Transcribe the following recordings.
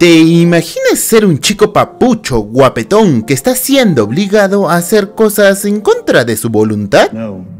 they ¿Imaginas ser un chico papucho, guapetón, que está siendo obligado a hacer cosas en contra de su voluntad?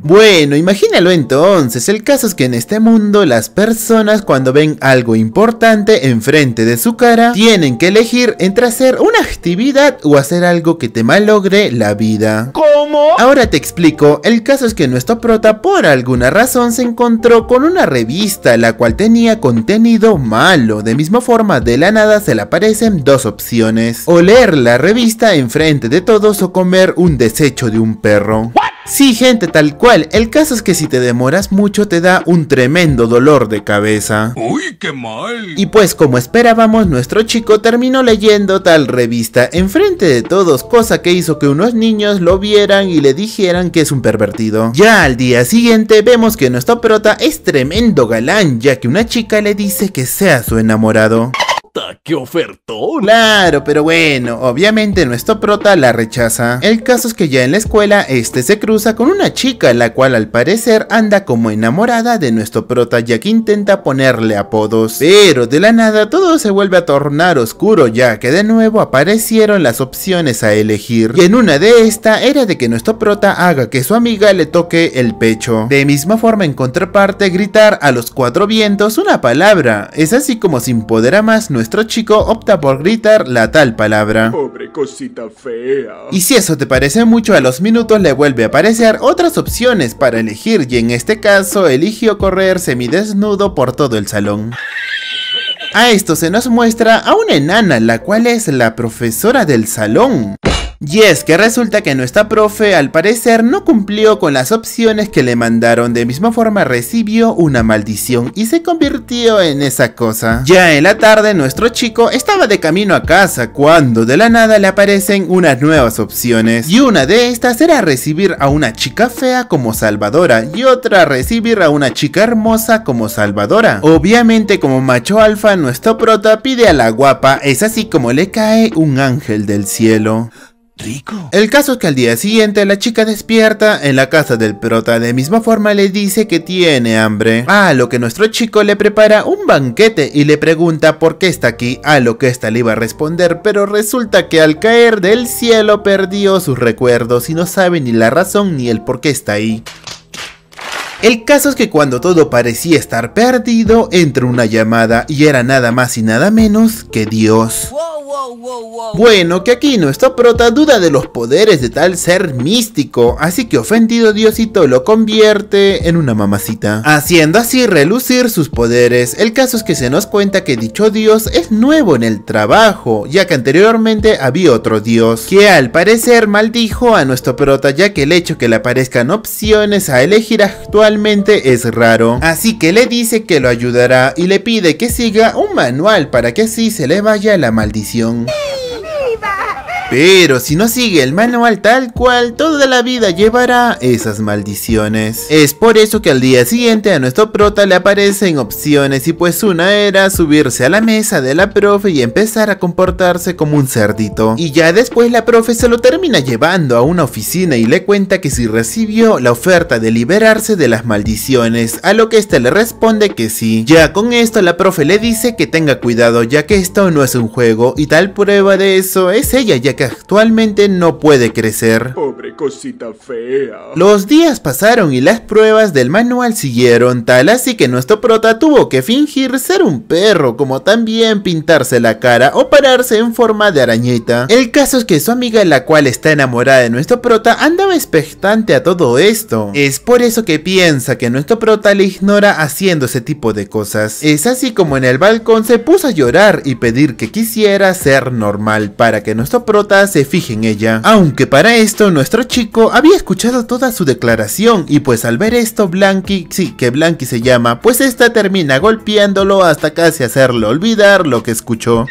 Bueno, imagínalo entonces, el caso es que en este mundo las personas cuando ven algo importante enfrente de su cara, tienen que elegir entre hacer una actividad o hacer algo que te malogre la vida. ¿Cómo? Ahora te explico, el caso es que nuestro prota por alguna razón se encontró con una revista la cual tenía contenido malo, de misma forma de la nada se le apareció dos opciones, o leer la revista enfrente de todos o comer un desecho de un perro. Sí, gente, tal cual. El caso es que si te demoras mucho te da un tremendo dolor de cabeza. Y pues como esperábamos, nuestro chico terminó leyendo tal revista enfrente de todos, cosa que hizo que unos niños lo vieran y le dijeran que es un pervertido. Ya al día siguiente vemos que nuestro prota es tremendo galán, ya que una chica le dice que sea su enamorado que qué Claro, pero bueno, obviamente nuestro prota la rechaza. El caso es que ya en la escuela, este se cruza con una chica, la cual al parecer anda como enamorada de nuestro prota, ya que intenta ponerle apodos. Pero de la nada todo se vuelve a tornar oscuro, ya que de nuevo aparecieron las opciones a elegir. Y en una de esta era de que nuestro prota haga que su amiga le toque el pecho. De misma forma, en contraparte, gritar a los cuatro vientos una palabra. Es así como sin poder a más nuestro chico opta por gritar la tal palabra. Pobre cosita fea. Y si eso te parece mucho, a los minutos le vuelve a aparecer otras opciones para elegir y en este caso eligió correr semidesnudo por todo el salón. A esto se nos muestra a una enana, la cual es la profesora del salón. Y es que resulta que nuestra profe al parecer no cumplió con las opciones que le mandaron, de misma forma recibió una maldición y se convirtió en esa cosa. Ya en la tarde nuestro chico estaba de camino a casa cuando de la nada le aparecen unas nuevas opciones y una de estas era recibir a una chica fea como salvadora y otra recibir a una chica hermosa como salvadora. Obviamente como macho alfa nuestro prota pide a la guapa, es así como le cae un ángel del cielo. El caso es que al día siguiente la chica despierta en la casa del prota. De misma forma le dice que tiene hambre. A lo que nuestro chico le prepara un banquete y le pregunta por qué está aquí. A lo que esta le iba a responder, pero resulta que al caer del cielo perdió sus recuerdos y no sabe ni la razón ni el por qué está ahí. El caso es que cuando todo parecía estar perdido, Entró una llamada y era nada más y nada menos que Dios. Bueno, que aquí nuestro prota duda de los poderes de tal ser místico, así que ofendido Diosito lo convierte en una mamacita, haciendo así relucir sus poderes. El caso es que se nos cuenta que dicho Dios es nuevo en el trabajo, ya que anteriormente había otro Dios, que al parecer maldijo a nuestro prota ya que el hecho que le aparezcan opciones a elegir actual realmente es raro. Así que le dice que lo ayudará y le pide que siga un manual para que así se le vaya la maldición. Pero si no sigue el manual tal cual, toda la vida llevará esas maldiciones. Es por eso que al día siguiente a nuestro prota le aparecen opciones y pues una era subirse a la mesa de la profe y empezar a comportarse como un cerdito. Y ya después la profe se lo termina llevando a una oficina y le cuenta que si recibió la oferta de liberarse de las maldiciones, a lo que éste le responde que sí. Ya con esto la profe le dice que tenga cuidado ya que esto no es un juego y tal prueba de eso es ella ya que actualmente no puede crecer. Pobre cosita fea. Los días pasaron y las pruebas del manual siguieron, tal así que nuestro prota tuvo que fingir ser un perro, como también pintarse la cara o pararse en forma de arañita. El caso es que su amiga, la cual está enamorada de nuestro prota, andaba expectante a todo esto. Es por eso que piensa que nuestro prota le ignora haciendo ese tipo de cosas. Es así como en el balcón se puso a llorar y pedir que quisiera ser normal para que nuestro prota se fije en ella. Aunque para esto nuestro chico había escuchado toda su declaración y pues al ver esto Blanky, sí que Blanky se llama, pues esta termina golpeándolo hasta casi hacerle olvidar lo que escuchó.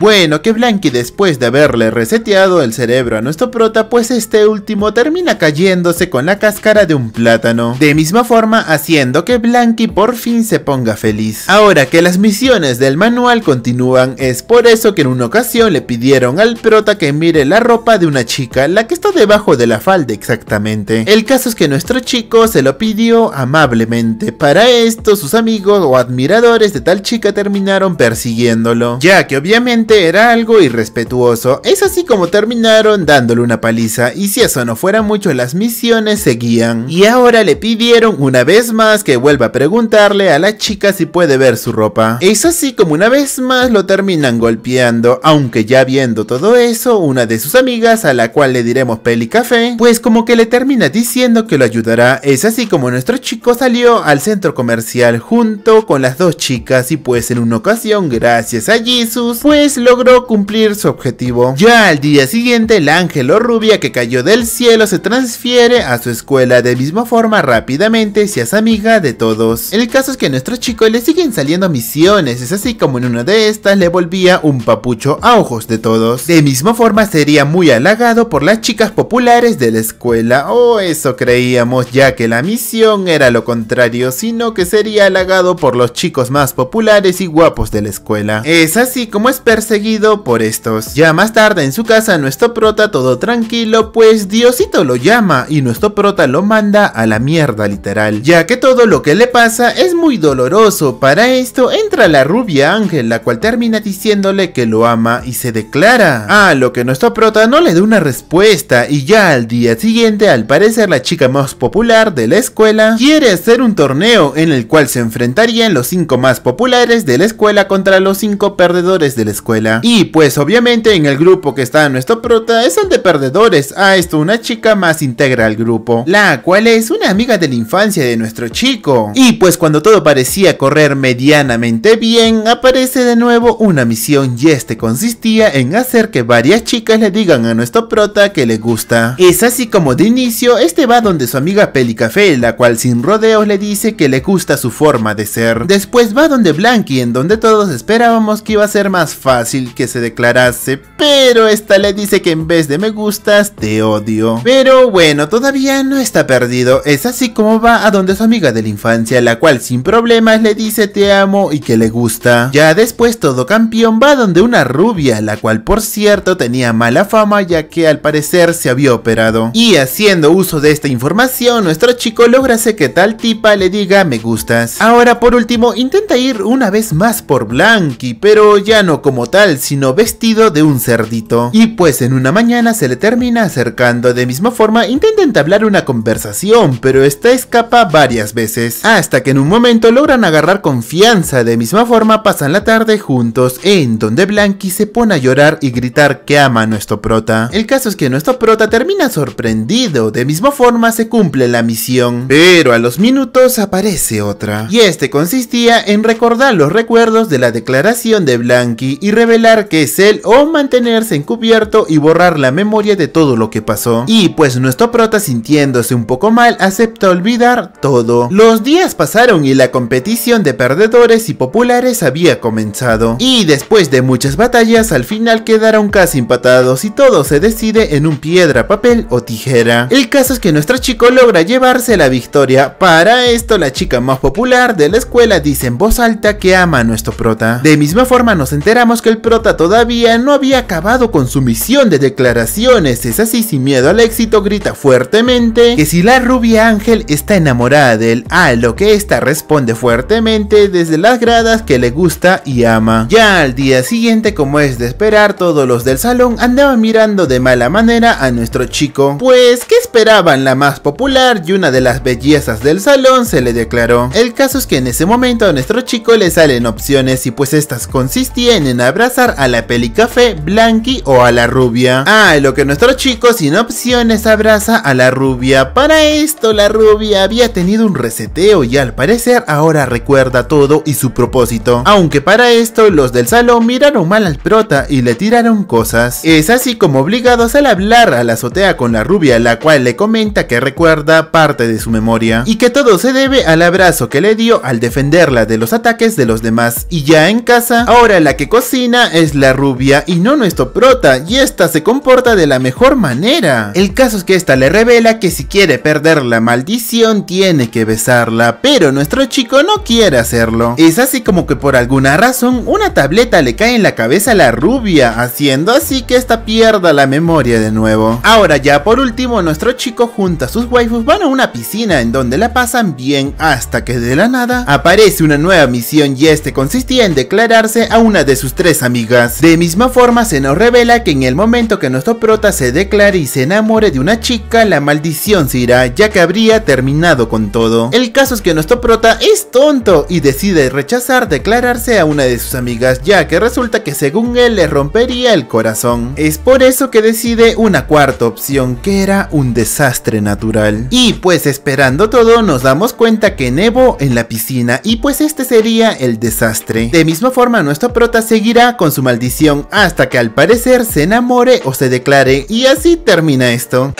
Bueno, que Blanky después de haberle reseteado el cerebro a nuestro prota, pues este último termina cayéndose con la cáscara de un plátano. De misma forma, haciendo que Blanky por fin se ponga feliz. Ahora que las misiones del manual continúan, es por eso que en una ocasión le pidieron al prota que mire la ropa de una chica, la que está debajo de la falda exactamente. El caso es que nuestro chico se lo pidió amablemente. Para esto, sus amigos o admiradores de tal chica terminaron persiguiéndolo. Ya que obviamente era algo irrespetuoso. Es así como terminaron dándole una paliza y si eso no fuera mucho las misiones seguían. Y ahora le pidieron una vez más que vuelva a preguntarle a la chica si puede ver su ropa. Es así como una vez más lo terminan golpeando, aunque ya viendo todo eso, una de sus amigas a la cual le diremos Peli Café, pues como que le termina diciendo que lo ayudará. Es así como nuestro chico salió al centro comercial junto con las dos chicas y pues en una ocasión gracias a Jesus, pues logró cumplir su objetivo. Ya al día siguiente, el ángel o rubia que cayó del cielo se transfiere a su escuela de misma forma rápidamente se hace amiga de todos. El caso es que a nuestros chicos le siguen saliendo misiones, es así como en una de estas le volvía un papucho a ojos de todos. De misma forma sería muy halagado por las chicas populares de la escuela, o oh, eso creíamos ya que la misión era lo contrario, sino que sería halagado por los chicos más populares y guapos de la escuela. Es así como esper Seguido por estos. Ya más tarde en su casa nuestro prota todo tranquilo pues Diosito lo llama y nuestro prota lo manda a la mierda literal, ya que todo lo que le pasa es muy doloroso. Para esto entra la rubia Ángel la cual termina diciéndole que lo ama y se declara. A lo que nuestro prota no le da una respuesta y ya al día siguiente al parecer la chica más popular de la escuela quiere hacer un torneo en el cual se enfrentarían los cinco más populares de la escuela contra los cinco perdedores de la escuela y pues obviamente en el grupo que está nuestro prota es el de perdedores, a ah, esto una chica más integra al grupo, la cual es una amiga de la infancia de nuestro chico. Y pues cuando todo parecía correr medianamente bien, aparece de nuevo una misión y este consistía en hacer que varias chicas le digan a nuestro prota que le gusta. Es así como de inicio, este va donde su amiga Pelicafé, la cual sin rodeos le dice que le gusta su forma de ser. Después va donde Blanky, en donde todos esperábamos que iba a ser más fácil que se declarase, pero esta le dice que en vez de me gustas, te odio. Pero bueno, todavía no está perdido, es así como va a donde su amiga de la infancia, la cual sin problemas le dice te amo y que le gusta. Ya después todo campeón va a donde una rubia, la cual por cierto tenía mala fama ya que al parecer se había operado. Y haciendo uso de esta información, nuestro chico logra hacer que tal tipa le diga me gustas. Ahora por último, intenta ir una vez más por Blanqui, pero ya no como sino vestido de un cerdito. Y pues en una mañana se le termina acercando. De misma forma, intenta hablar una conversación, pero esta escapa varias veces. Hasta que en un momento logran agarrar confianza. De misma forma, pasan la tarde juntos, en donde Blanqui se pone a llorar y gritar que ama a nuestro prota. El caso es que nuestro prota termina sorprendido. De misma forma, se cumple la misión. Pero a los minutos aparece otra. Y este consistía en recordar los recuerdos de la declaración de Blanqui y velar que es él o mantenerse encubierto y borrar la memoria de todo lo que pasó. Y pues nuestro prota sintiéndose un poco mal acepta olvidar todo. Los días pasaron y la competición de perdedores y populares había comenzado. Y después de muchas batallas al final quedaron casi empatados y todo se decide en un piedra, papel o tijera. El caso es que nuestro chico logra llevarse la victoria. Para esto la chica más popular de la escuela dice en voz alta que ama a nuestro prota. De misma forma nos enteramos que el prota todavía no había acabado con su misión de declaraciones, es así sin miedo al éxito grita fuertemente que si la rubia Ángel está enamorada de él, a lo que esta responde fuertemente desde las gradas que le gusta y ama. Ya al día siguiente como es de esperar todos los del salón andaban mirando de mala manera a nuestro chico, pues que esperaban la más popular y una de las bellezas del salón se le declaró. El caso es que en ese momento a nuestro chico le salen opciones y pues estas consistían en haber abrazar a la peli café, blanqui o a la rubia. Ah, lo que nuestro chico sin opciones abraza a la rubia. Para esto la rubia había tenido un reseteo y al parecer ahora recuerda todo y su propósito. Aunque para esto los del salón miraron mal al prota y le tiraron cosas. Es así como obligados al hablar a la azotea con la rubia la cual le comenta que recuerda parte de su memoria. Y que todo se debe al abrazo que le dio al defenderla de los ataques de los demás. Y ya en casa, ahora la que cocina es la rubia y no nuestro prota, y esta se comporta de la mejor manera. El caso es que esta le revela que si quiere perder la maldición tiene que besarla, pero nuestro chico no quiere hacerlo. Es así como que por alguna razón una tableta le cae en la cabeza a la rubia, haciendo así que esta pierda la memoria de nuevo. Ahora ya por último nuestro chico junto a sus waifus van a una piscina en donde la pasan bien hasta que de la nada aparece una nueva misión y este consistía en declararse a una de sus tres amigas. De misma forma se nos revela que en el momento que nuestro prota se declare y se enamore de una chica, la maldición se irá, ya que habría terminado con todo. El caso es que nuestro prota es tonto y decide rechazar declararse a una de sus amigas, ya que resulta que según él le rompería el corazón. Es por eso que decide una cuarta opción, que era un desastre natural. Y pues esperando todo nos damos cuenta que Nebo en la piscina y pues este sería el desastre. De misma forma nuestro prota seguirá con su maldición hasta que al parecer se enamore o se declare y así termina esto.